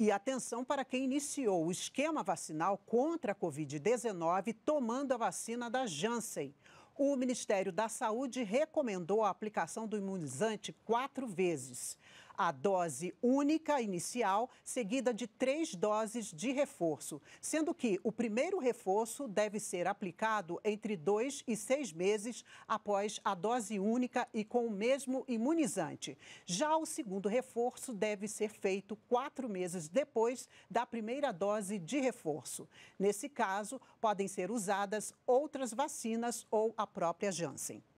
E atenção para quem iniciou o esquema vacinal contra a Covid-19 tomando a vacina da Janssen. O Ministério da Saúde recomendou a aplicação do imunizante quatro vezes a dose única inicial, seguida de três doses de reforço, sendo que o primeiro reforço deve ser aplicado entre dois e seis meses após a dose única e com o mesmo imunizante. Já o segundo reforço deve ser feito quatro meses depois da primeira dose de reforço. Nesse caso, podem ser usadas outras vacinas ou a própria Janssen.